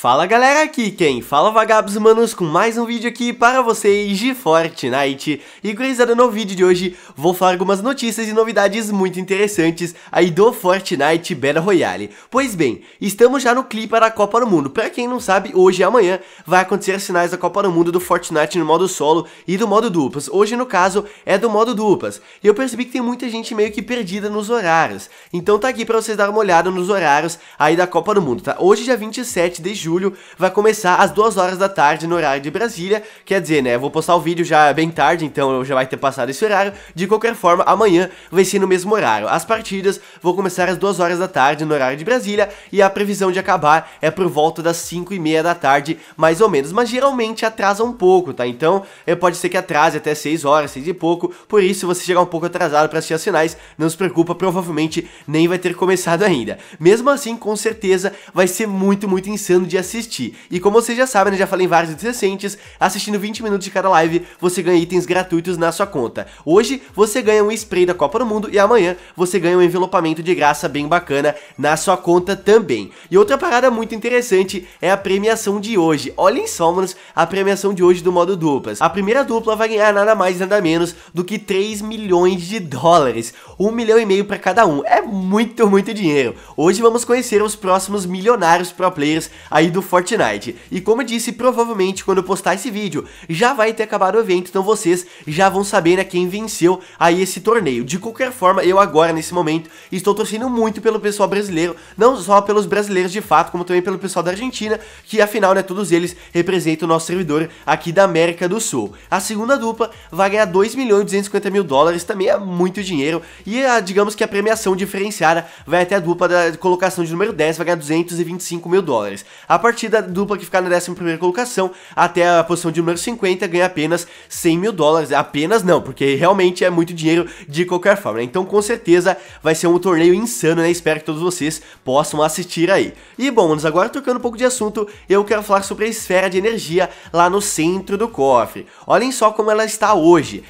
Fala galera, aqui quem fala é vagabos humanos com mais um vídeo aqui para vocês de Fortnite E gurizada, no vídeo de hoje vou falar algumas notícias e novidades muito interessantes aí do Fortnite Battle Royale Pois bem, estamos já no clipe da Copa do Mundo Pra quem não sabe, hoje e amanhã vai acontecer as finais da Copa do Mundo do Fortnite no modo solo e do modo duplas Hoje no caso é do modo duplas E eu percebi que tem muita gente meio que perdida nos horários Então tá aqui pra vocês dar uma olhada nos horários aí da Copa do Mundo, tá? Hoje dia 27 de julho julho, vai começar às 2 horas da tarde no horário de Brasília. Quer dizer, né? Eu vou postar o vídeo já bem tarde, então já vai ter passado esse horário. De qualquer forma, amanhã vai ser no mesmo horário. As partidas vão começar às 2 horas da tarde no horário de Brasília e a previsão de acabar é por volta das 5 e meia da tarde, mais ou menos. Mas geralmente atrasa um pouco, tá? Então eh, pode ser que atrase até 6 horas, 6 e pouco. Por isso, se você chegar um pouco atrasado para assistir as finais, não se preocupa, provavelmente nem vai ter começado ainda. Mesmo assim, com certeza vai ser muito, muito insano de assistir. E como vocês já sabem, né, já falei em vários vídeos recentes, assistindo 20 minutos de cada live, você ganha itens gratuitos na sua conta. Hoje, você ganha um spray da Copa do Mundo e amanhã você ganha um envelopamento de graça bem bacana na sua conta também. E outra parada muito interessante é a premiação de hoje. Olhem só, manos, a premiação de hoje do modo duplas. A primeira dupla vai ganhar nada mais, nada menos do que 3 milhões de dólares. Um milhão e meio para cada um. É muito, muito dinheiro. Hoje vamos conhecer os próximos milionários pro players aí aí do Fortnite. E como eu disse, provavelmente quando eu postar esse vídeo, já vai ter acabado o evento, então vocês já vão saber né, quem venceu aí esse torneio. De qualquer forma, eu agora, nesse momento, estou torcendo muito pelo pessoal brasileiro, não só pelos brasileiros de fato, como também pelo pessoal da Argentina, que afinal, né, todos eles representam o nosso servidor aqui da América do Sul. A segunda dupla vai ganhar 2 milhões e 250 mil dólares, também é muito dinheiro, e a, digamos que a premiação diferenciada vai até a dupla da colocação de número 10, vai ganhar 225 mil dólares. A a partir da dupla que ficar na 11 colocação até a posição de número 50 ganha apenas 100 mil dólares. Apenas não, porque realmente é muito dinheiro de qualquer forma, né? Então com certeza vai ser um torneio insano, né? Espero que todos vocês possam assistir aí. E bom, manos, agora trocando um pouco de assunto, eu quero falar sobre a esfera de energia lá no centro do cofre. Olhem só como ela está hoje.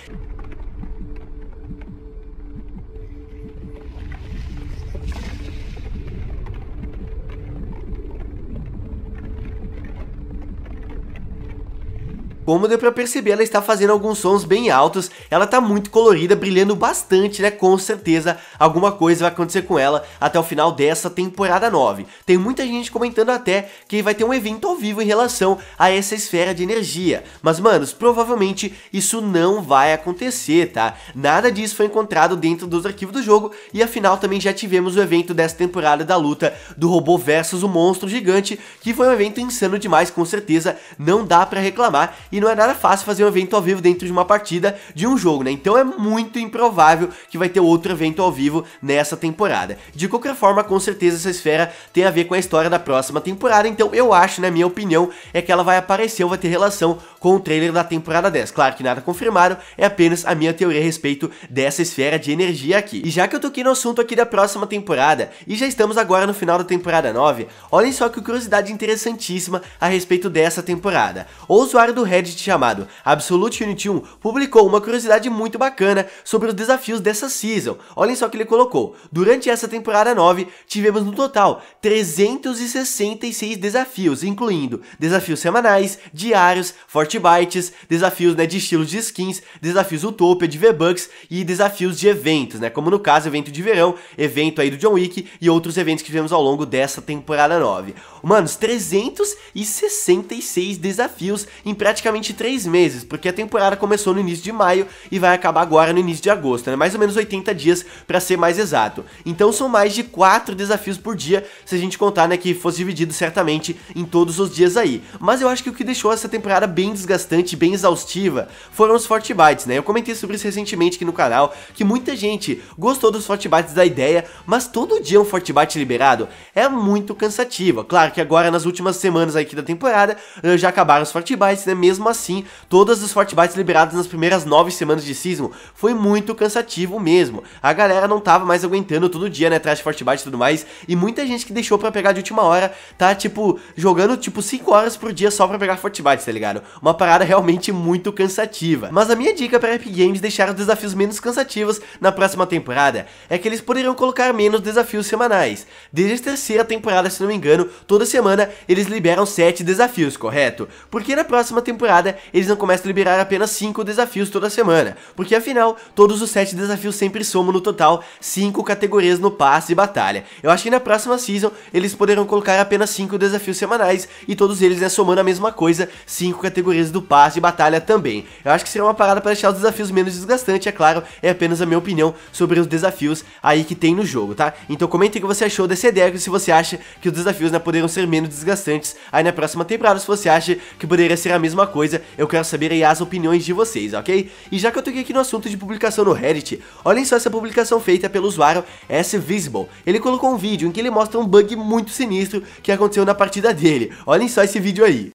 como deu pra perceber, ela está fazendo alguns sons bem altos, ela tá muito colorida, brilhando bastante, né? Com certeza alguma coisa vai acontecer com ela até o final dessa temporada 9. Tem muita gente comentando até que vai ter um evento ao vivo em relação a essa esfera de energia, mas manos, provavelmente isso não vai acontecer, tá? Nada disso foi encontrado dentro dos arquivos do jogo e afinal também já tivemos o evento dessa temporada da luta do robô versus o monstro gigante, que foi um evento insano demais, com certeza não dá pra reclamar e não é nada fácil fazer um evento ao vivo dentro de uma partida de um jogo, né? Então é muito improvável que vai ter outro evento ao vivo nessa temporada. De qualquer forma, com certeza essa esfera tem a ver com a história da próxima temporada, então eu acho, né, minha opinião é que ela vai aparecer ou vai ter relação com o trailer da temporada 10. Claro que nada confirmado, é apenas a minha teoria a respeito dessa esfera de energia aqui. E já que eu toquei no assunto aqui da próxima temporada, e já estamos agora no final da temporada 9, olhem só que curiosidade interessantíssima a respeito dessa temporada. O usuário do Red Reddit chamado Absolute Unity 1 publicou uma curiosidade muito bacana sobre os desafios dessa season. Olhem só o que ele colocou. Durante essa temporada 9, tivemos no total 366 desafios, incluindo desafios semanais, diários, fortbytes, desafios né, de estilos de skins, desafios Utopia de V-Bucks e desafios de eventos, né? Como no caso, evento de verão, evento aí do John Wick e outros eventos que tivemos ao longo dessa temporada 9. mano, 366 desafios em praticamente praticamente três meses, porque a temporada começou no início de maio e vai acabar agora no início de agosto, né? Mais ou menos 80 dias para ser mais exato. Então são mais de quatro desafios por dia, se a gente contar, né, que fosse dividido certamente em todos os dias aí. Mas eu acho que o que deixou essa temporada bem desgastante, bem exaustiva, foram os Forte Bites, né? Eu comentei sobre isso recentemente aqui no canal, que muita gente gostou dos Forte Bites da ideia, mas todo dia um Forte Bite liberado é muito cansativo. Claro que agora nas últimas semanas aqui da temporada eh, já acabaram os Forte Bites, né? Mesmo mesmo assim, todas as Fort liberadas nas primeiras 9 semanas de Sismo foi muito cansativo mesmo. A galera não tava mais aguentando todo dia, né, atrás de Fort e tudo mais, e muita gente que deixou pra pegar de última hora tá, tipo, jogando, tipo, 5 horas por dia só pra pegar Fort tá ligado? Uma parada realmente muito cansativa. Mas a minha dica pra Epic Games deixar os desafios menos cansativos na próxima temporada é que eles poderiam colocar menos desafios semanais. Desde a terceira temporada, se não me engano, toda semana eles liberam 7 desafios, correto? Porque na próxima temporada temporada, eles não começam a liberar apenas 5 desafios toda semana, porque afinal, todos os 7 desafios sempre somam no total 5 categorias no passe de batalha. Eu acho que na próxima season, eles poderão colocar apenas 5 desafios semanais, e todos eles né, somando a mesma coisa, 5 categorias do passe de batalha também. Eu acho que será uma parada para deixar os desafios menos desgastantes, é claro, é apenas a minha opinião sobre os desafios aí que tem no jogo, tá? Então comenta o que você achou dessa ideia, se você acha que os desafios né, poderão ser menos desgastantes aí na próxima temporada, se você acha que poderia ser a mesma coisa coisa, eu quero saber aí as opiniões de vocês, ok? E já que eu toquei aqui no assunto de publicação no Reddit, olhem só essa publicação feita pelo usuário SVisible. Ele colocou um vídeo em que ele mostra um bug muito sinistro que aconteceu na partida dele. Olhem só esse vídeo aí.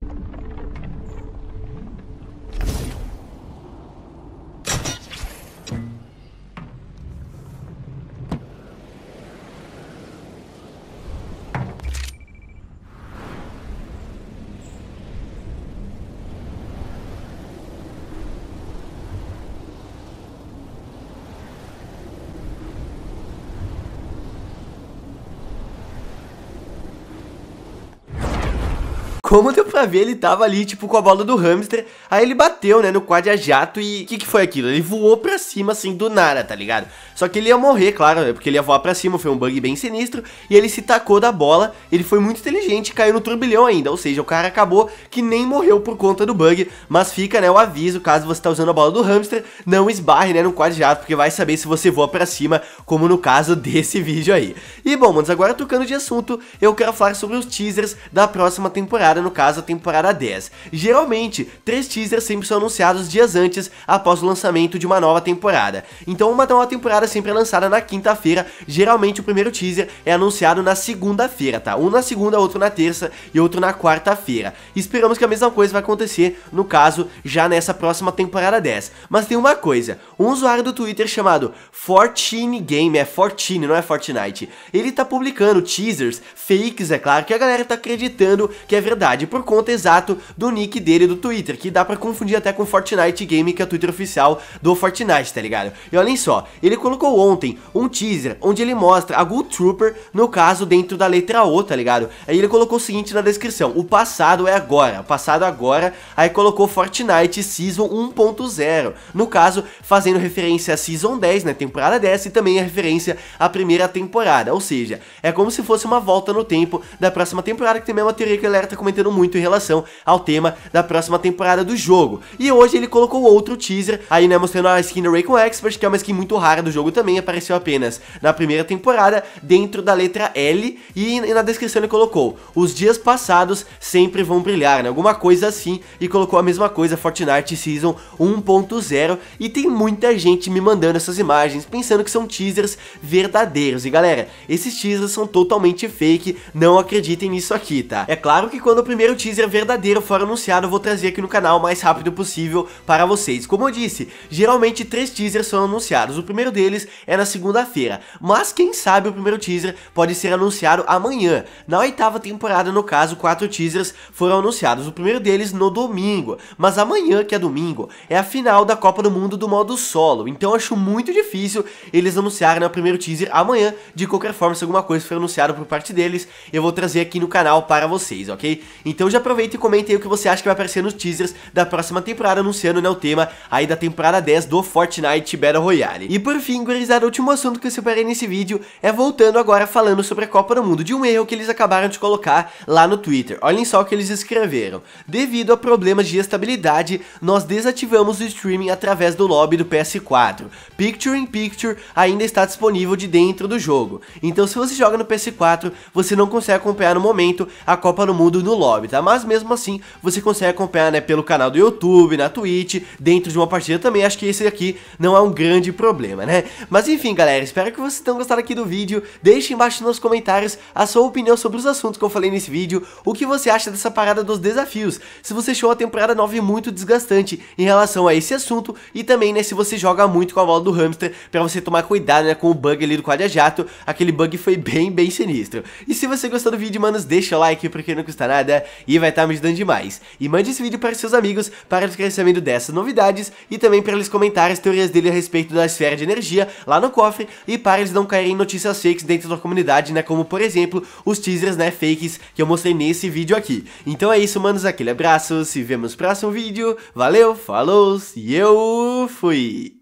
como deu pra ver, ele tava ali, tipo, com a bola do hamster. Aí ele bateu, né, no quadra jato e... O que que foi aquilo? Ele voou pra cima, assim, do nada, tá ligado? Só que ele ia morrer, claro, né, porque ele ia voar pra cima, foi um bug bem sinistro. E ele se tacou da bola, ele foi muito inteligente e caiu no turbilhão ainda. Ou seja, o cara acabou que nem morreu por conta do bug. Mas fica, né, o aviso, caso você tá usando a bola do hamster, não esbarre, né, no quadra jato, porque vai saber se você voa pra cima, como no caso desse vídeo aí. E bom, mas agora tocando de assunto, eu quero falar sobre os teasers da próxima temporada no caso a temporada 10. Geralmente, três teasers sempre são anunciados dias antes após o lançamento de uma nova temporada. Então uma nova temporada sempre é lançada na quinta-feira, geralmente o primeiro teaser é anunciado na segunda-feira, tá? Um na segunda, outro na terça e outro na quarta-feira. Esperamos que a mesma coisa vai acontecer, no caso, já nessa próxima temporada 10. Mas tem uma coisa, um usuário do Twitter chamado Fortine Game, é Fortine, não é Fortnite, ele tá publicando teasers fakes, é claro, que a galera tá acreditando que é verdade verdade, por conta exato do nick dele do Twitter, que dá pra confundir até com Fortnite Game, que é o Twitter oficial do Fortnite, tá ligado? E olhem só, ele colocou ontem um teaser onde ele mostra a Ghoul Trooper, no caso, dentro da letra O, tá ligado? Aí ele colocou o seguinte na descrição, o passado é agora, o passado agora, aí colocou Fortnite Season 1.0, no caso, fazendo referência a Season 10, né, temporada 10, e também a referência à primeira temporada, ou seja, é como se fosse uma volta no tempo da próxima temporada, que tem a mesma teoria que a galera tá comentando muito em relação ao tema da próxima temporada do jogo. E hoje ele colocou outro teaser, aí né, mostrando a skin da Raycon Expert, que é uma skin muito rara do jogo também, apareceu apenas na primeira temporada, dentro da letra L, e, e na descrição ele colocou, os dias passados sempre vão brilhar, né, alguma coisa assim, e colocou a mesma coisa, Fortnite Season 1.0, e tem muita gente me mandando essas imagens, pensando que são teasers verdadeiros, e galera, esses teasers são totalmente fake, não acreditem nisso aqui, tá? É claro que quando meu primeiro teaser verdadeiro for anunciado, eu vou trazer aqui no canal o mais rápido possível para vocês. Como eu disse, geralmente três teasers são anunciados, o primeiro deles é na segunda-feira, mas quem sabe o primeiro teaser pode ser anunciado amanhã. Na oitava temporada, no caso, quatro teasers foram anunciados, o primeiro deles no domingo, mas amanhã, que é domingo, é a final da Copa do Mundo do modo solo, então acho muito difícil eles anunciarem né, o primeiro teaser amanhã, de qualquer forma, se alguma coisa for anunciada por parte deles, eu vou trazer aqui no canal para vocês, ok? Então já aproveita e comenta aí o que você acha que vai aparecer nos teasers da próxima temporada, anunciando né, o tema aí da temporada 10 do Fortnite Battle Royale. E por fim, gurizada, o último assunto que eu separei nesse vídeo é voltando agora falando sobre a Copa do Mundo, de um erro que eles acabaram de colocar lá no Twitter. Olhem só o que eles escreveram. Devido a problemas de estabilidade, nós desativamos o streaming através do lobby do PS4. Picture in Picture ainda está disponível de dentro do jogo. Então se você joga no PS4, você não consegue acompanhar no momento a Copa do Mundo no lobby lobby, tá? Mas mesmo assim, você consegue acompanhar, né, pelo canal do YouTube, na Twitch, dentro de uma partida também, acho que esse aqui não é um grande problema, né? Mas enfim, galera, espero que vocês tenham gostado aqui do vídeo, deixe embaixo nos comentários a sua opinião sobre os assuntos que eu falei nesse vídeo, o que você acha dessa parada dos desafios, se você achou a temporada 9 muito desgastante em relação a esse assunto, e também, né, se você joga muito com a bola do hamster, pra você tomar cuidado, né, com o bug ali do quadra jato, aquele bug foi bem, bem sinistro. E se você gostou do vídeo, manos, deixa o like, porque não custa nada, e vai estar tá me ajudando demais. E mande esse vídeo para seus amigos para ficarem sabendo dessas novidades e também para eles comentarem as teorias dele a respeito da esfera de energia lá no cofre e para eles não caírem em notícias fakes dentro da comunidade, né? Como por exemplo os teasers, né? Fakes que eu mostrei nesse vídeo aqui. Então é isso, manos. Aquele abraço. Se vemos no próximo vídeo. Valeu, falou e eu fui.